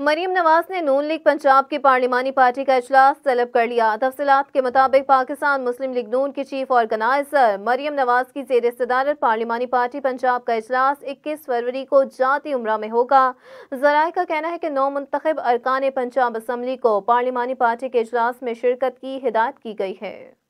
मरीम नवाज ने नून लीग पंजाब की पार्लिमानी पार्टी का अजलास तलब कर लिया तफसलत के मुताबिक पाकिस्तान मुस्लिम लीग नून की चीफ ऑर्गेनाइजर मरीम नवाज की जेर सदारत पार्लिमानी पार्टी पंजाब का अजलास इक्कीस फरवरी को जाति उम्र में होगा जराये का कहना है कि नौ मंतखब अरकान पंजाब असम्बली को पार्लिमानी पार्टी के अजलास में शिरकत की हिदायत की गई है